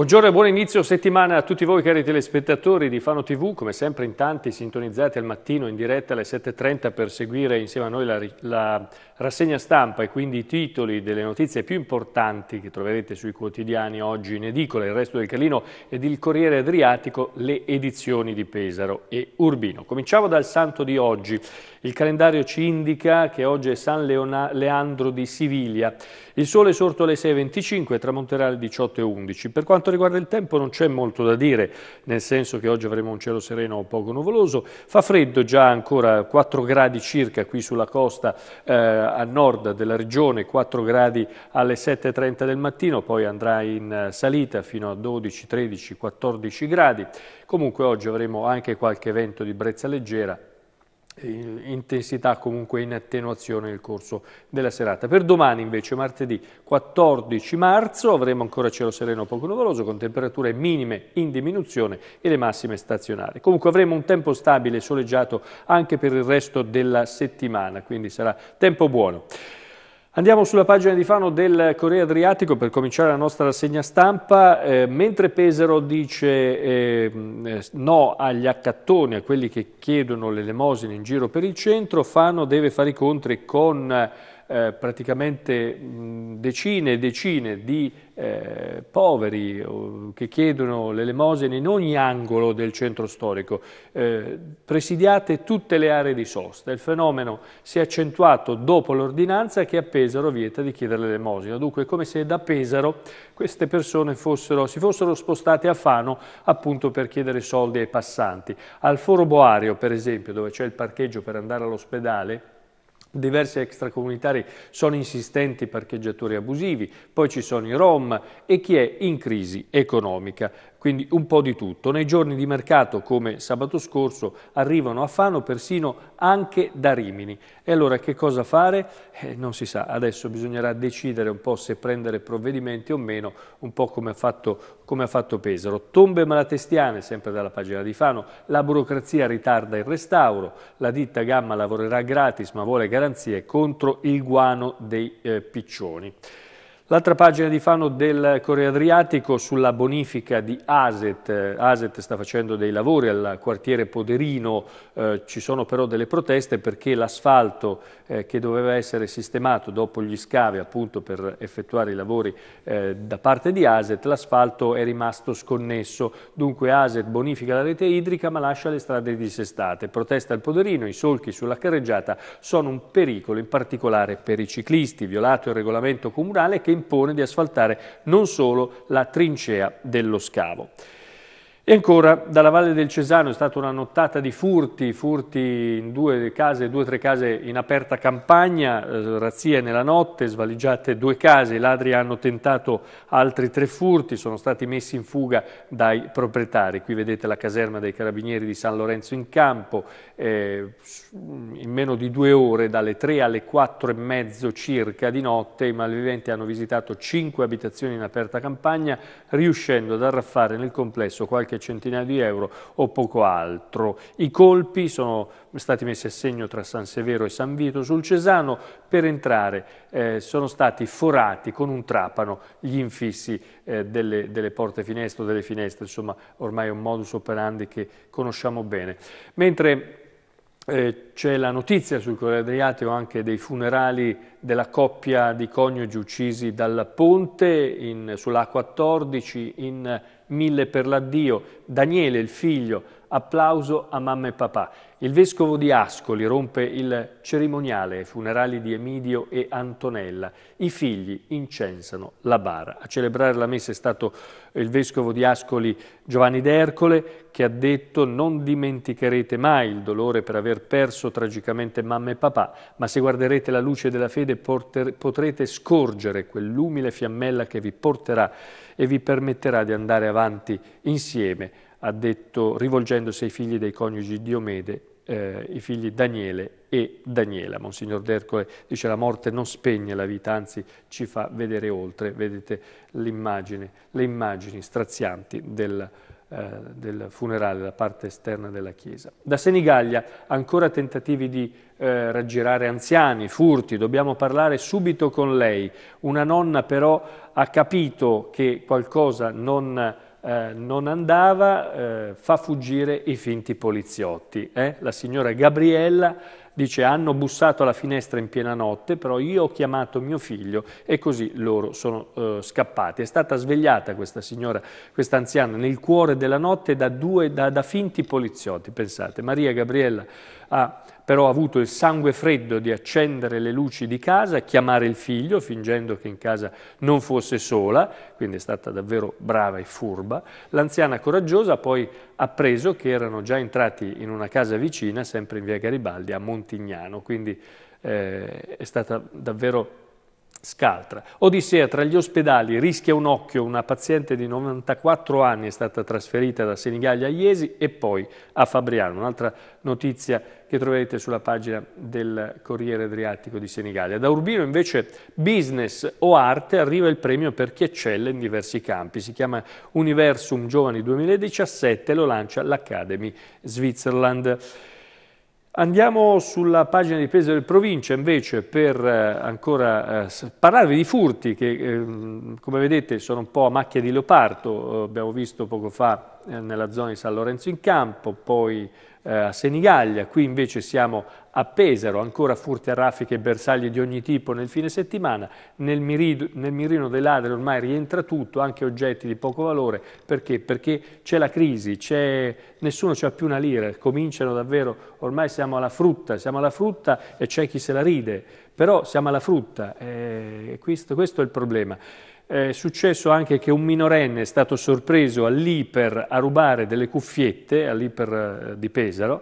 Buongiorno e buon inizio settimana a tutti voi cari telespettatori di Fano TV, come sempre in tanti sintonizzati al mattino in diretta alle 7.30 per seguire insieme a noi la, la, rassegna stampa e quindi i titoli delle notizie più importanti che troverete sui quotidiani oggi in edicola, il resto del Calino ed il Corriere Adriatico, le edizioni di Pesaro e Urbino. Cominciamo dal santo di oggi, il calendario ci indica che oggi è San Leona, Leandro di Siviglia, il sole è sorto alle 6.25 e tramonterà alle 18.11. Per quanto riguarda il tempo non c'è molto da dire, nel senso che oggi avremo un cielo sereno o poco nuvoloso. Fa freddo già ancora 4 gradi circa qui sulla costa eh, a nord della regione, 4 gradi alle 7.30 del mattino, poi andrà in eh, salita fino a 12, 13, 14 gradi. Comunque oggi avremo anche qualche vento di brezza leggera intensità comunque in attenuazione nel corso della serata. Per domani invece, martedì 14 marzo, avremo ancora cielo sereno poco nuvoloso con temperature minime in diminuzione e le massime stazionari. Comunque avremo un tempo stabile e soleggiato anche per il resto della settimana, quindi sarà tempo buono. Andiamo sulla pagina di Fano del Corriere Adriatico per cominciare la nostra rassegna stampa. Eh, mentre Pesaro dice ehm, eh, no agli accattoni, a quelli che chiedono le l'elemosina in giro per il centro, Fano deve fare i incontri con eh, praticamente mh, decine e decine di eh, poveri oh, che chiedono l'elemosina in ogni angolo del centro storico, eh, presidiate tutte le aree di sosta. Il fenomeno si è accentuato dopo l'ordinanza che a Pesaro vieta di chiedere l'elemosina, dunque è come se da Pesaro queste persone fossero, si fossero spostate a Fano appunto per chiedere soldi ai passanti. Al Foro Boario, per esempio, dove c'è il parcheggio per andare all'ospedale, Diversi extracomunitari sono insistenti per cheggiatori abusivi, poi ci sono i Rom e chi è in crisi economica quindi un po' di tutto. Nei giorni di mercato, come sabato scorso, arrivano a Fano persino anche da Rimini. E allora che cosa fare? Eh, non si sa, adesso bisognerà decidere un po' se prendere provvedimenti o meno, un po' come ha fatto, come ha fatto Pesaro. Tombe malatestiane, sempre dalla pagina di Fano, la burocrazia ritarda il restauro, la ditta Gamma lavorerà gratis ma vuole garanzie contro il guano dei eh, piccioni. L'altra pagina di Fano del Corriere Adriatico sulla bonifica di Aset. Aset sta facendo dei lavori al quartiere Poderino, eh, ci sono però delle proteste perché l'asfalto eh, che doveva essere sistemato dopo gli scavi appunto per effettuare i lavori eh, da parte di Aset, l'asfalto è rimasto sconnesso. Dunque Aset bonifica la rete idrica ma lascia le strade dissestate. Protesta al Poderino, i solchi sulla carreggiata sono un pericolo in particolare per i ciclisti. Violato il regolamento comunale che impone di asfaltare non solo la trincea dello scavo. E ancora, dalla Valle del Cesano è stata una nottata di furti, furti in due case, due o tre case in aperta campagna, eh, razzie nella notte, svaligiate due case, i ladri hanno tentato altri tre furti, sono stati messi in fuga dai proprietari. Qui vedete la caserma dei carabinieri di San Lorenzo in campo, eh, in meno di due ore, dalle tre alle quattro e mezzo circa di notte, i malviventi hanno visitato cinque abitazioni in aperta campagna, riuscendo ad arraffare nel complesso qualche centinaia di euro o poco altro. I colpi sono stati messi a segno tra San Severo e San Vito sul Cesano, per entrare eh, sono stati forati con un trapano gli infissi eh, delle, delle, porte finestre o delle finestre, insomma ormai è un modus operandi che conosciamo bene. Mentre eh, c'è la notizia sul Corriere Adriatico anche dei funerali della coppia di coniugi uccisi dal ponte sulla A14 in Mille per l'addio, Daniele il figlio, applauso a mamma e papà. Il vescovo di Ascoli rompe il cerimoniale ai funerali di Emidio e Antonella. I figli incensano la bara. A celebrare la messa è stato il vescovo di Ascoli Giovanni d'Ercole che ha detto non dimenticherete mai il dolore per aver perso tragicamente mamma e papà, ma se guarderete la luce della fede sede porter, potrete scorgere quell'umile fiammella che vi porterà e vi permetterà di andare avanti insieme, ha detto rivolgendosi ai figli dei coniugi Diomede, eh, i figli Daniele e Daniela. Monsignor D'Ercole dice la morte non spegne la vita, anzi ci fa vedere oltre, vedete l'immagine, le immagini strazianti della morte eh, del funerale, la parte esterna della chiesa. Da Senigallia ancora tentativi di eh, raggirare anziani, furti, dobbiamo parlare subito con lei. Una nonna però ha capito che qualcosa non... Eh, non andava, eh, fa fuggire i finti poliziotti. Eh? La signora Gabriella Dice, hanno bussato alla finestra in piena notte, però io ho chiamato mio figlio e così loro sono eh, scappati. È stata svegliata questa signora, questa anziana, nel cuore della notte da, due, da, da finti poliziotti, pensate. Maria Gabriella ha però ha avuto il sangue freddo di accendere le luci di casa, chiamare il figlio, fingendo che in casa non fosse sola, quindi è stata davvero brava e furba. L'anziana coraggiosa poi ha preso che erano già entrati in una casa vicina, sempre in via Garibaldi, a Montignano, quindi eh, è stata davvero Scaltra. Odissea tra gli ospedali rischia un occhio, una paziente di 94 anni è stata trasferita da Senigallia a Iesi e poi a Fabriano, un'altra notizia che troverete sulla pagina del Corriere Adriatico di Senigallia. Da Urbino invece business o arte arriva il premio per chi eccelle in diversi campi, si chiama Universum Giovani 2017 e lo lancia l'Academy Switzerland. Andiamo sulla pagina di peso del provincia invece per eh, ancora eh, parlarvi di furti che ehm, come vedete sono un po' a macchia di leopardo, eh, abbiamo visto poco fa eh, nella zona di San Lorenzo in Campo, poi eh, a Senigallia, qui invece siamo a Pesaro, ancora furti a raffiche e bersagli di ogni tipo nel fine settimana, nel, mirido, nel mirino dei ladri ormai rientra tutto, anche oggetti di poco valore, perché? Perché c'è la crisi, nessuno ha più una lira, cominciano davvero, ormai siamo alla frutta, siamo alla frutta e c'è chi se la ride, però siamo alla frutta, eh, questo, questo è il problema. È successo anche che un minorenne è stato sorpreso all'Iper a rubare delle cuffiette, all'Iper eh, di Pesaro,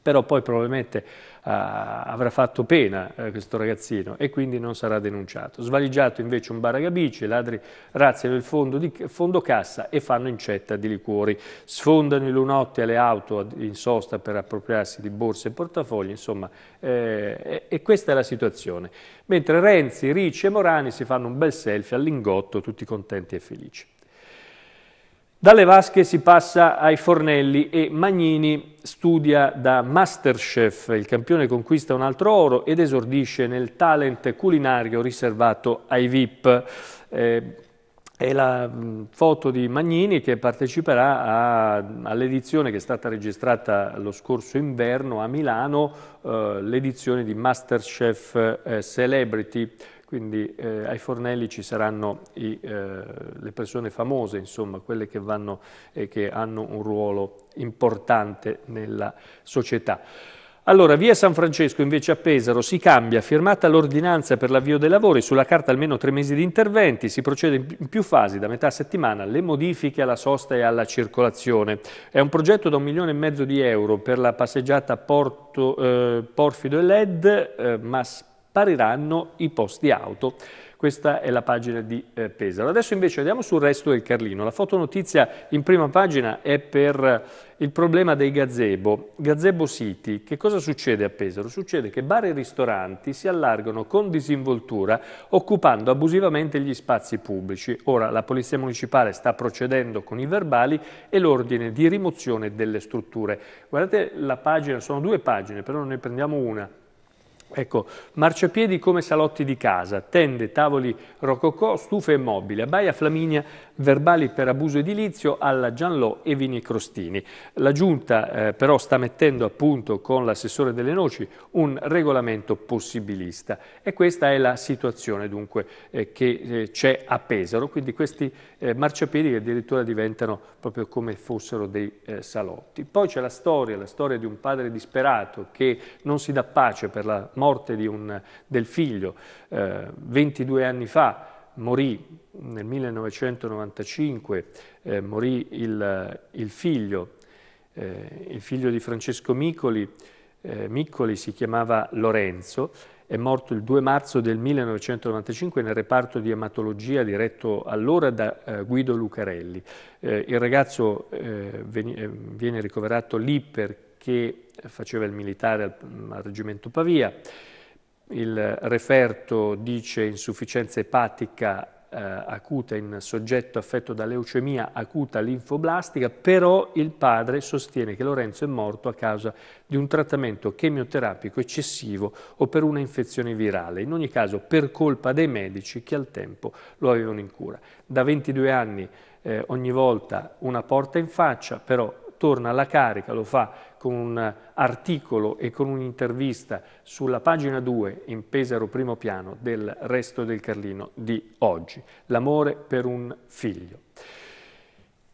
però poi probabilmente eh, avrà fatto pena eh, questo ragazzino e quindi non sarà denunciato. Svaligiato invece un baragabici, ladri razziano il fondo, di, fondo cassa e fanno incetta di liquori, sfondano i lunotti alle auto in sosta per appropriarsi di borse e portafogli, insomma, eh, e questa è la situazione. Mentre Renzi, Ricci e Morani si fanno un bel selfie all'ingotto, tutti contenti e felici. Dalle vasche si passa ai fornelli e Magnini studia da Masterchef, il campione conquista un altro oro ed esordisce nel talent culinario riservato ai VIP. Eh, è la foto di Magnini che parteciperà all'edizione che è stata registrata lo scorso inverno a Milano, eh, l'edizione di Masterchef eh, Celebrity quindi eh, ai fornelli ci saranno i, eh, le persone famose, insomma, quelle che, vanno, eh, che hanno un ruolo importante nella società. Allora, via San Francesco invece a Pesaro si cambia, firmata l'ordinanza per l'avvio dei lavori, sulla carta almeno tre mesi di interventi, si procede in più fasi, da metà settimana, le modifiche alla sosta e alla circolazione. È un progetto da un milione e mezzo di euro per la passeggiata Porto, eh, Porfido e Led, eh, ma spariranno i posti auto. Questa è la pagina di eh, Pesaro. Adesso invece andiamo sul resto del Carlino. La fotonotizia in prima pagina è per eh, il problema dei gazebo. Gazebo City. Che cosa succede a Pesaro? Succede che bar e ristoranti si allargano con disinvoltura occupando abusivamente gli spazi pubblici. Ora la Polizia Municipale sta procedendo con i verbali e l'ordine di rimozione delle strutture. Guardate la pagina, sono due pagine, però ne prendiamo una Ecco, marciapiedi come salotti di casa, tende, tavoli rococò, stufe e mobili, a Baia Flaminia, verbali per abuso edilizio alla Gianlò e Vini Crostini. La Giunta eh, però sta mettendo a punto con l'assessore delle noci un regolamento possibilista e questa è la situazione dunque eh, che eh, c'è a Pesaro, quindi questi eh, marciapiedi che addirittura diventano proprio come fossero dei eh, salotti. Poi c'è la storia, la storia di un padre disperato che non si dà pace per la morte un, del figlio. Eh, 22 anni fa morì, nel 1995, eh, morì il, il figlio, eh, il figlio di Francesco Micoli, eh, Miccoli si chiamava Lorenzo, è morto il 2 marzo del 1995 nel reparto di ematologia diretto allora da eh, Guido Lucarelli. Eh, il ragazzo eh, eh viene ricoverato lì perché che faceva il militare al, mm, al reggimento Pavia. Il referto dice insufficienza epatica eh, acuta in soggetto affetto da leucemia acuta linfoblastica, però il padre sostiene che Lorenzo è morto a causa di un trattamento chemioterapico eccessivo o per una infezione virale, in ogni caso per colpa dei medici che al tempo lo avevano in cura. Da 22 anni eh, ogni volta una porta in faccia, però torna alla carica, lo fa con un articolo e con un'intervista sulla pagina 2 in Pesaro primo piano del Resto del Carlino di oggi, L'amore per un figlio.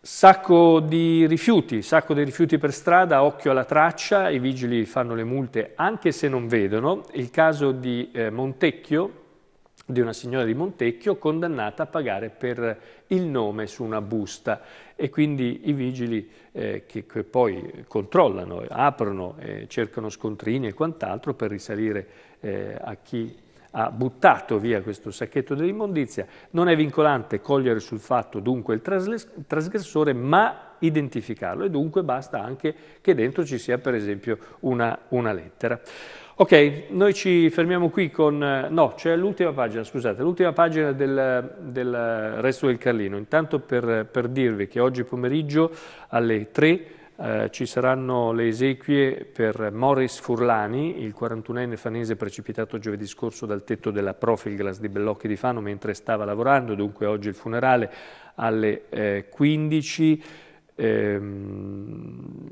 Sacco di rifiuti, sacco dei rifiuti per strada, occhio alla traccia, i vigili fanno le multe anche se non vedono. Il caso di eh, Montecchio, di una signora di Montecchio condannata a pagare per il nome su una busta e quindi i vigili eh, che, che, poi controllano, aprono, eh, cercano scontrini e quant'altro per risalire eh, a chi ha buttato via questo sacchetto dell'immondizia. Non è vincolante cogliere sul fatto dunque il trasgressore, ma identificarlo e dunque basta anche che dentro ci sia per esempio una, una lettera. Ok, noi ci fermiamo qui con... Eh, no, c'è l'ultima pagina, scusate, l'ultima pagina del, del resto del Carlino. Intanto per, per, dirvi che oggi pomeriggio alle 3 eh, ci saranno le esequie per Morris Furlani, il 41enne fanese precipitato giovedì scorso dal tetto della Profilglass di Bellocchi di Fano mentre stava lavorando, dunque oggi il funerale alle eh, 15. Ehm,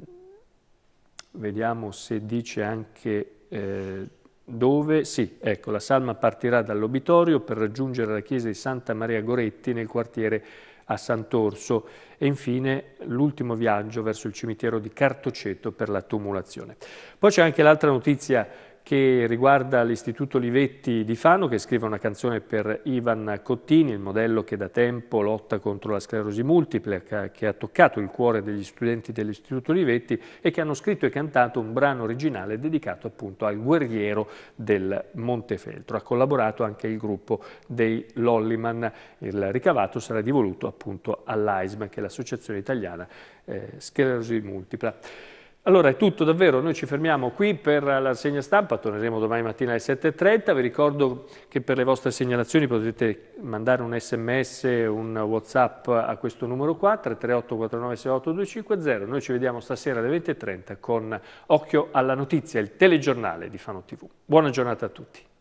vediamo se dice anche eh, dove, sì, ecco, la salma partirà dall'obitorio per raggiungere la chiesa di Santa Maria Goretti nel quartiere a Sant'Orso e infine l'ultimo viaggio verso il cimitero di Cartoceto per la tumulazione. Poi c'è anche l'altra notizia che riguarda l'Istituto Livetti di Fano che scrive una canzone per Ivan Cottini, il modello che da tempo lotta contro la sclerosi multipla, che ha toccato il cuore degli studenti dell'Istituto Livetti e che hanno scritto e cantato un brano originale dedicato appunto al guerriero del Montefeltro. Ha collaborato anche il gruppo dei Lolliman. Il ricavato sarà divoluto appunto all'AISM, che è l'Associazione Italiana eh, Sclerosi Multipla. Allora è tutto davvero, noi ci fermiamo qui per la segna stampa, torneremo domani mattina alle 7.30, vi ricordo che per le vostre segnalazioni potete mandare un sms, un whatsapp a questo numero qua, 338-4968-250, noi ci vediamo stasera alle 20.30 con Occhio alla notizia, il telegiornale di Fano TV. Buona giornata a tutti.